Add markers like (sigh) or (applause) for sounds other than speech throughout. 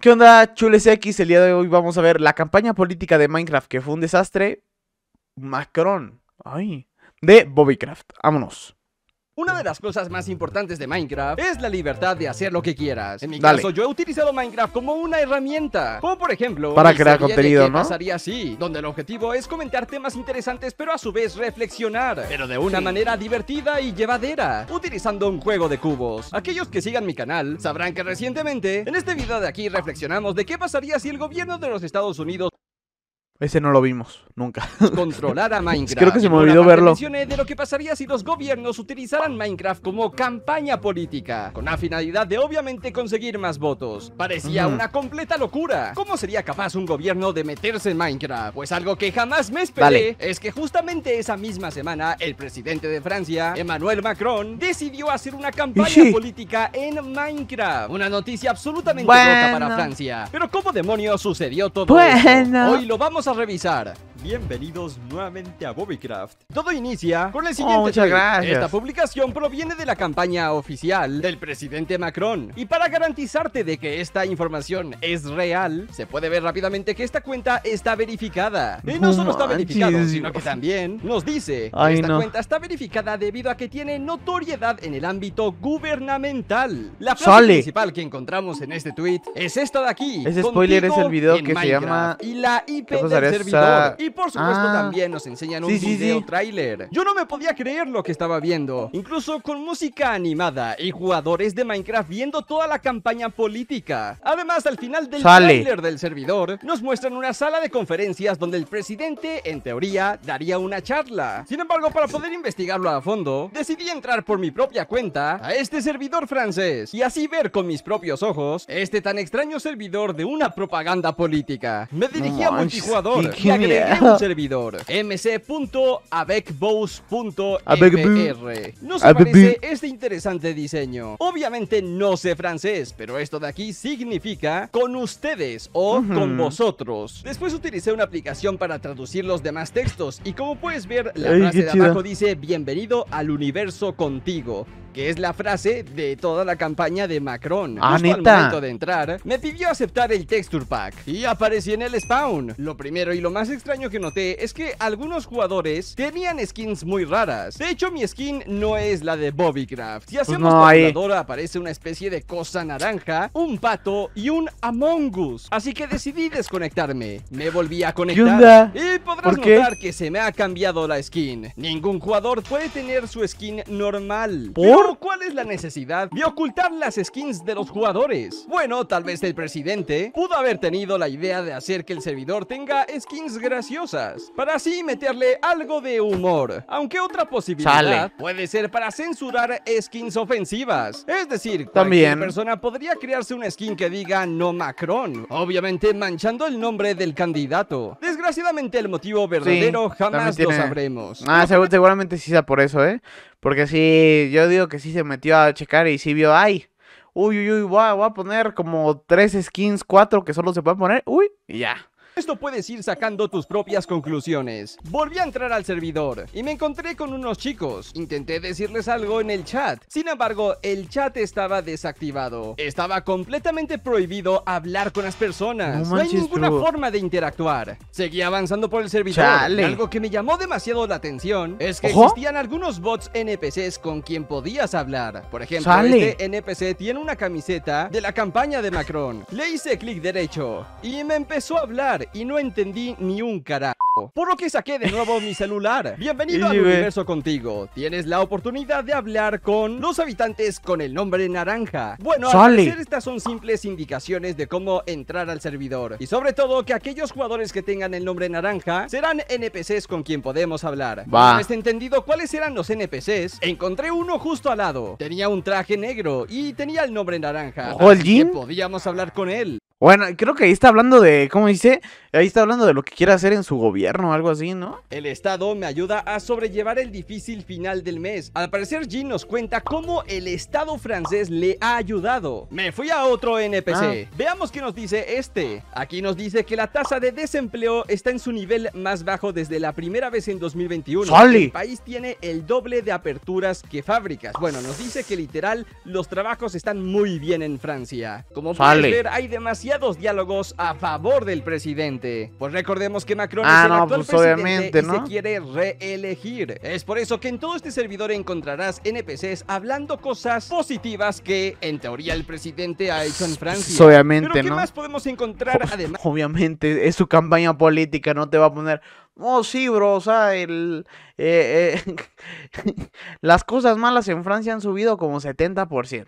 ¿Qué onda, Chules X? El día de hoy vamos a ver la campaña política de Minecraft, que fue un desastre. Macron. Ay. De Bobbycraft. Vámonos. Una de las cosas más importantes de Minecraft es la libertad de hacer lo que quieras. En mi caso, yo he utilizado Minecraft como una herramienta, como por ejemplo... Para crear contenido, ¿no? Pasaría así, donde el objetivo es comentar temas interesantes, pero a su vez reflexionar, pero de una manera divertida y llevadera, utilizando un juego de cubos. Aquellos que sigan mi canal sabrán que recientemente, en este video de aquí reflexionamos de qué pasaría si el gobierno de los Estados Unidos ese no lo vimos, nunca. (laughs) Controlada Minecraft. Creo que se me olvidó verlo. de lo que pasaría si los gobiernos utilizaran Minecraft como campaña política, con la finalidad de obviamente conseguir más votos. Parecía una completa locura. ¿Cómo sería capaz un gobierno de meterse en Minecraft? Pues algo que jamás me esperé es que justamente esa misma semana el presidente de Francia, Emmanuel Macron, decidió hacer una campaña política en Minecraft. Una noticia absolutamente loca para Francia. Pero ¿cómo demonios sucedió todo bueno. Hoy lo vamos a revisar bienvenidos nuevamente a Bobbycraft. Todo inicia con el oh, siguiente. Esta publicación proviene de la campaña oficial del presidente Macron. Y para garantizarte de que esta información es real, se puede ver rápidamente que esta cuenta está verificada. Y no solo está verificada, sino que también nos dice que esta cuenta está verificada debido a que tiene notoriedad en el ámbito gubernamental. La frase principal que encontramos en este tweet es esta de aquí. Ese spoiler es el video que se llama. Y la IP del servidor por supuesto ah. también nos enseñan un video tráiler. Yo no me podía creer lo que estaba viendo. Incluso con música animada y jugadores de Minecraft viendo toda la campaña política. Además, al final del trailer del servidor, nos muestran una sala de conferencias donde el presidente, en teoría, daría una charla. Sin embargo, para poder investigarlo a fondo, decidí entrar por mi propia cuenta a este servidor francés y así ver con mis propios ojos este tan extraño servidor de una propaganda política. Me dirigí a multijugador y un servidor, mc.avecbows.fr. Nos parece este interesante diseño. Obviamente no sé francés, pero esto de aquí significa con ustedes o con vosotros. Después utilicé una aplicación para traducir los demás textos y como puedes ver, la frase de abajo dice bienvenido al universo contigo que es la frase de toda la campaña de Macron. Ah, Justo al momento de entrar, me pidió aceptar el texture pack y aparecí en el spawn. Lo primero y lo más extraño que noté es que algunos jugadores tenían skins muy raras. De hecho, mi skin no es la de Bobbycraft. Si pues hacemos no, aparece una especie de cosa naranja, un pato y un Among Us. Así que decidí desconectarme. Me volví a conectar. Y podrás notar que se me ha cambiado la skin. Ningún jugador puede tener su skin normal. ¿Por? ¿cuál es la necesidad de ocultar las skins de los jugadores? Bueno, tal vez el presidente pudo haber tenido la idea de hacer que el servidor tenga skins graciosas, para así meterle algo de humor. Aunque otra posibilidad puede ser para censurar skins ofensivas. Es decir, también persona podría crearse una skin que diga no Macron, obviamente manchando el nombre del candidato. Desgraciadamente el motivo verdadero jamás lo sabremos. Ah, seguramente sí sea por eso, ¿eh? Porque sí, yo digo que sí se metió a checar y sí vio, ay, uy, uy, uy, voy a, a poner como tres skins, cuatro que solo se pueden poner, uy, y ya. Esto puedes ir sacando tus propias conclusiones. Volví a entrar al servidor y me encontré con unos chicos. Intenté decirles algo en el chat. Sin embargo, el chat estaba desactivado. Estaba completamente prohibido hablar con las personas. No, hay ninguna forma de interactuar. Seguí avanzando por el servidor. Algo que me llamó demasiado la atención es que existían algunos bots NPCs con quien podías hablar. Por ejemplo, este NPC tiene una camiseta de la campaña de Macron. Le hice clic derecho y me empezó a hablar y no entendí ni un carajo. Por lo que saqué de nuevo mi celular. Bienvenido al universo contigo. Tienes la oportunidad de hablar con los habitantes con el nombre naranja. Bueno, al parecer estas son simples indicaciones de cómo entrar al servidor. Y sobre todo que aquellos jugadores que tengan el nombre naranja serán NPCs con quien podemos hablar. Si este No entendido cuáles eran los NPCs, encontré uno justo al lado. Tenía un traje negro y tenía el nombre naranja. que podíamos hablar con él. Bueno, creo que ahí está hablando de, ¿cómo dice? Ahí está hablando de lo que quiere hacer en su gobierno o algo así, ¿no? El Estado me ayuda a sobrellevar el difícil final del mes. Al parecer, Jean nos cuenta cómo el Estado francés le ha ayudado. Me fui a otro NPC. Ah. Veamos qué nos dice este. Aquí nos dice que la tasa de desempleo está en su nivel más bajo desde la primera vez en 2021. El país tiene el doble de aperturas que fábricas. Bueno, nos dice que literal los trabajos están muy bien en Francia. Como puedes ver, hay demasiado Dos diálogos a favor del presidente. Pues recordemos que Macron ah, es el no, actual pues presidente se quiere reelegir. Es por eso que en todo este servidor encontrarás NPCs hablando cosas positivas que en teoría el presidente ha hecho en pues, Francia. Pues, obviamente, Pero ¿qué más podemos encontrar además? Obviamente, es su campaña política, no te va a poner... Oh, sí, bro, o sea, el, eh, eh, (laughs) las cosas malas en Francia han subido como 70%.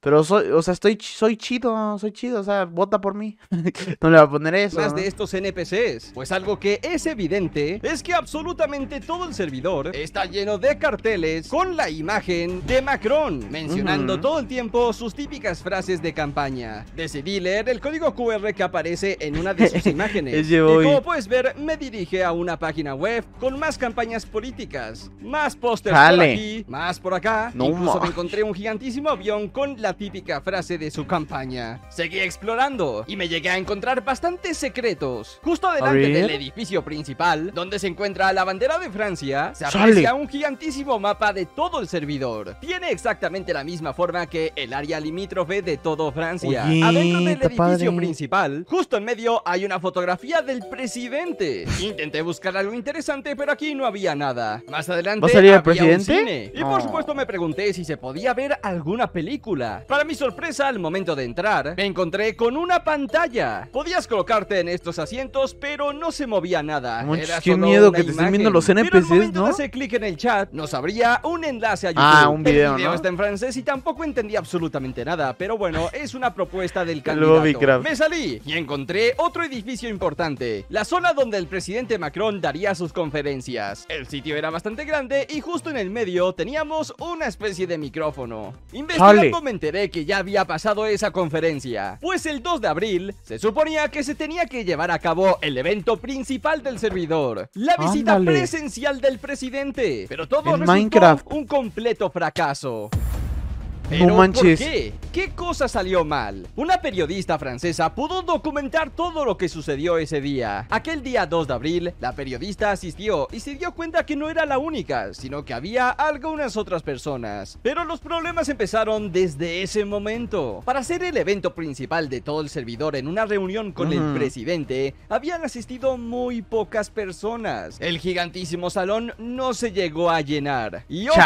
Pero soy, o sea, estoy, soy chido, soy chido, o sea, vota por mí. (laughs) no le va a poner eso. Más de estos NPCs, pues algo que es evidente es que absolutamente todo el servidor está lleno de carteles con la imagen de Macron, mencionando todo el tiempo sus típicas frases de campaña. Decidí leer el código QR que aparece en una de sus (laughs) imágenes. y como puedes ver, me dirige a una página web con más campañas políticas, más pósters por aquí, más por acá. Incluso me encontré un gigantísimo avión con la típica frase de su campaña. Seguí explorando y me llegué a encontrar bastantes secretos. Justo delante del edificio principal, donde se encuentra la bandera de Francia, se aprecia un gigantísimo mapa de todo el servidor. Tiene exactamente la misma forma que el área limítrofe de todo Francia. Adentro del edificio principal, justo en medio hay una fotografía del presidente. Intenté buscar algo interesante, pero aquí no había nada. Más adelante ¿Va el presidente? y por ah. supuesto me pregunté si se podía ver alguna película. Para mi sorpresa, al momento de entrar, me encontré con una pantalla. Podías colocarte en estos asientos, pero no se movía nada. qué miedo que te estén viendo los NPCs, pero al momento ¿no? clic en el chat, nos abría un enlace a ah, YouTube. Ah, un video, el video está en francés y tampoco entendí absolutamente nada, pero bueno, es una propuesta del (laughs) candidato. Me salí y encontré otro edificio importante, la zona donde el presidente Macron daría sus conferencias. El sitio era bastante grande y justo en el medio teníamos una especie de micrófono. Investigando que ya había pasado esa conferencia. Pues el 2 de abril se suponía que se tenía que llevar a cabo el evento principal del servidor, la visita presencial del presidente. Pero todo resultó un completo fracaso no manches. qué? ¿Qué cosa salió mal? Una periodista francesa pudo documentar todo lo que sucedió ese día. Aquel día 2 de abril, la periodista asistió y se dio cuenta que no era la única, sino que había algunas otras personas. Pero los problemas empezaron desde ese momento. Para ser el evento principal de todo el servidor en una reunión con el presidente, habían asistido muy pocas personas. El gigantísimo salón no se llegó a llenar. Y ojo,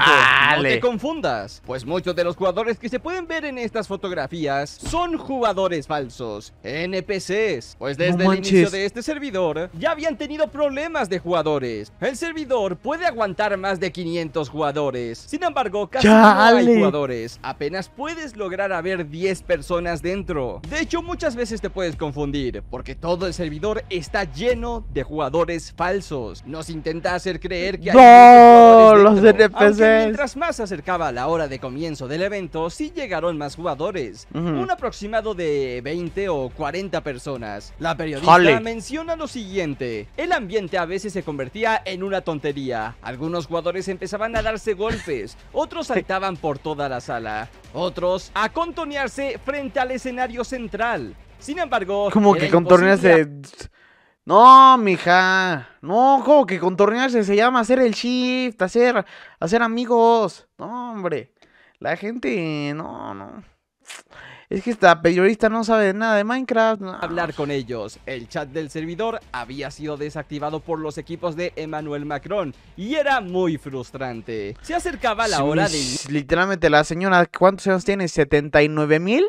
no te confundas, pues muchos de los jugadores jugadores que se pueden ver en estas fotografías son jugadores falsos, NPCs, pues desde el inicio de este servidor ya habían tenido problemas de jugadores. El servidor puede aguantar más de 500 jugadores, sin embargo casi no hay jugadores, apenas puedes lograr haber 10 personas dentro. De hecho muchas veces te puedes confundir, porque todo el servidor está lleno de jugadores falsos. Nos intenta hacer creer que hay... Los NPCs. mientras más se acercaba la hora de comienzo del evento, si llegaron más jugadores, un aproximado de 20 o 40 personas. La periodista menciona lo siguiente, el ambiente a veces se convertía en una tontería. Algunos jugadores empezaban a darse golpes, otros saltaban por toda la sala, otros a contonearse frente al escenario central. Sin embargo, como que contornearse. No, mija. No, como que contornearse se llama hacer el shift, hacer, hacer amigos. No, hombre. La gente, no, no. Es que esta periodista no sabe nada de Minecraft. Hablar con ellos. El chat del servidor había sido desactivado por los equipos de Emmanuel Macron y era muy frustrante. Se acercaba la hora de... Literalmente la señora, ¿cuántos años tiene? ¿79 mil?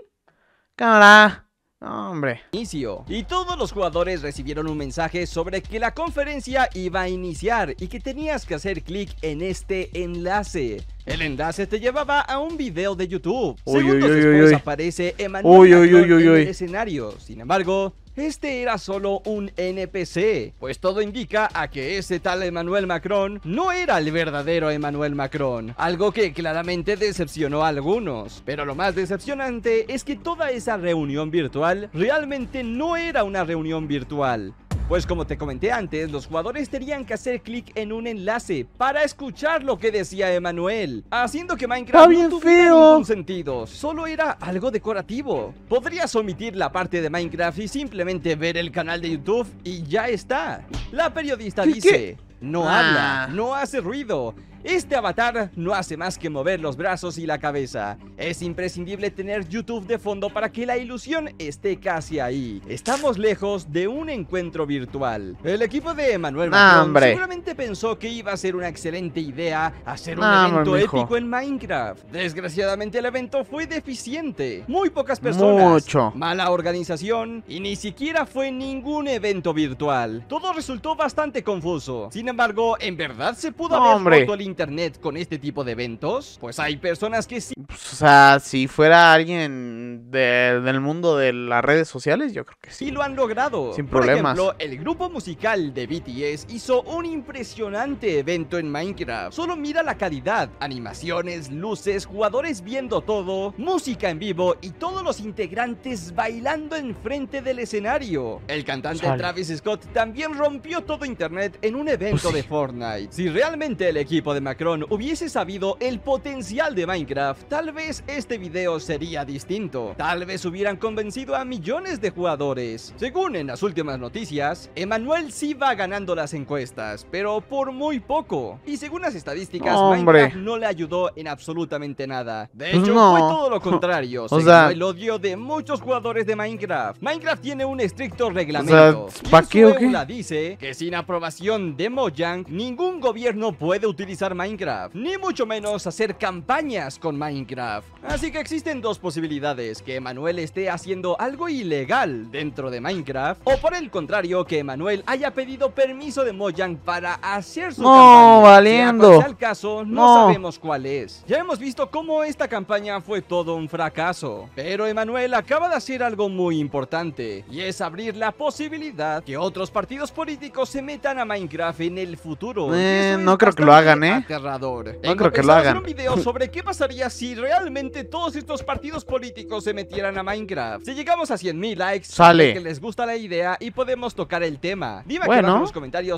Cámara hombre. Inicio. Y todos los jugadores recibieron un mensaje sobre que la conferencia iba a iniciar y que tenías que hacer clic en este enlace. El enlace te llevaba a un video de YouTube. Uy, Segundos después aparece Emanuel en el escenario. Sin embargo, este era solo un NPC, pues todo indica a que ese tal Emmanuel Macron no era el verdadero Emmanuel Macron, algo que claramente decepcionó a algunos. Pero lo más decepcionante es que toda esa reunión virtual realmente no era una reunión virtual, pues como te comenté antes, los jugadores tenían que hacer clic en un enlace para escuchar lo que decía Emanuel, haciendo que Minecraft no tuviera ningún sentido, solo era algo decorativo. Podrías omitir la parte de Minecraft y simplemente ver el canal de YouTube y ya está. La periodista dice, no ah. habla, no hace ruido, este avatar no hace más que mover los brazos y la cabeza. Es imprescindible tener YouTube de fondo para que la ilusión esté casi ahí. Estamos lejos de un encuentro virtual. El equipo de Manuel ah, Macron seguramente pensó que iba a ser una excelente idea hacer un ah, evento épico en Minecraft. Desgraciadamente el evento fue deficiente. Muy pocas personas. Mucho. Mala organización y ni siquiera fue ningún evento virtual. Todo resultó bastante confuso. Sin embargo, en verdad se pudo haber roto internet con este tipo de eventos, pues hay personas que sí. Pues, o sea, si fuera alguien del mundo de las redes sociales, yo creo que sí. lo han logrado. Sin problemas. Por ejemplo, el grupo musical de BTS hizo un impresionante evento en Minecraft. Solo mira la calidad, animaciones, luces, jugadores viendo todo, música en vivo y todos los integrantes bailando enfrente del escenario. El cantante Travis Scott también rompió todo internet en un pues evento de Fortnite. Si realmente el equipo de Macron hubiese sabido el potencial de Minecraft, tal vez este video sería distinto. Tal vez hubieran convencido a millones de jugadores. Según en las últimas noticias, Emanuel sí va ganando las encuestas, pero por muy poco. Y según las estadísticas, Minecraft no le ayudó en absolutamente nada. De pues hecho, fue todo lo contrario. (laughs) o sea... el odio de muchos jugadores de Minecraft. Minecraft tiene un estricto reglamento. O dice que sin aprobación de Mojang, ningún gobierno puede utilizar Minecraft, ni mucho menos hacer campañas con Minecraft. Así que existen dos posibilidades, que Emanuel esté haciendo algo ilegal dentro de Minecraft, o por el contrario, que Emanuel haya pedido permiso de Mojang para hacer su campaña. No, valiendo. al caso, no, sabemos cuál es. Ya hemos visto cómo esta campaña fue todo un fracaso, pero Emanuel acaba de hacer algo muy importante, y es abrir la posibilidad que otros partidos políticos se metan a Minecraft en el futuro. Eh, no creo que lo hagan, ¿eh? aterrador. No creo que lo hagan. un video sobre qué pasaría si realmente todos estos partidos políticos se metieran a Minecraft. Si llegamos a 100.000 likes, sale que les gusta la idea y podemos tocar el tema. Dime bueno. en los comentarios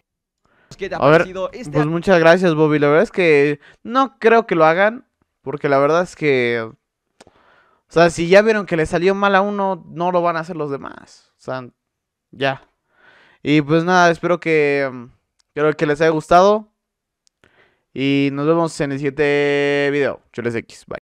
que ha este Pues muchas gracias, Bobby. La verdad es que no creo que lo hagan porque la verdad es que o sea, si ya vieron que le salió mal a uno, no lo van a hacer los demás. O sea, ya. Y pues nada, espero que, creo mm, que les haya gustado. Y nos vemos en el siguiente video. Chules X. Bye.